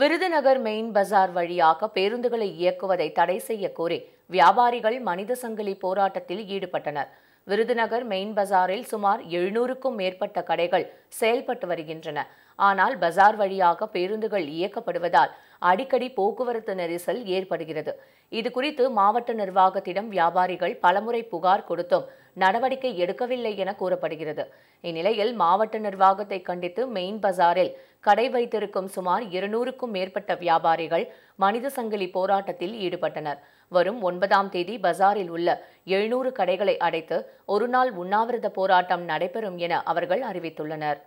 Virudhunagar main பஜார் வழியாக பேருந்துகளை இயக்குவதை தடை செய்ய கோரி வியாபாரிகள் மனித சங்கிலி போராட்டத்தில் ஈடுபட்டனர் விருதுநகர் மெயின் பஜாரில் சுமார் எழுநூறுக்கும் மேற்பட்ட கடைகள் செயல்பட்டு வருகின்றன ஆனால் பஜார் வழியாக பேருந்துகள் இயக்கப்படுவதால் அடிக்கடி போக்குவரத்து நெரிசல் ஏற்படுகிறது இதுகுறித்து மாவட்ட நிர்வாகத்திடம் வியாபாரிகள் பலமுறை புகார் கொடுத்தும் நடவடிக்கை எடுக்கவில்லை என கூறப்படுகிறது இந்நிலையில் மாவட்ட நிர்வாகத்தை கண்டித்து மெயின் பஜாரில் கடை வைத்திருக்கும் சுமார் இருநூறுக்கும் மேற்பட்ட வியாபாரிகள் மனித சங்கிலி போராட்டத்தில் ஈடுபட்டனர் வரும் ஒன்பதாம் தேதி பஜாரில் உள்ள எழுநூறு கடைகளை அடைத்து ஒருநாள் உண்ணாவிரத போராட்டம் நடைபெறும் என அவர்கள் அறிவித்துள்ளனர்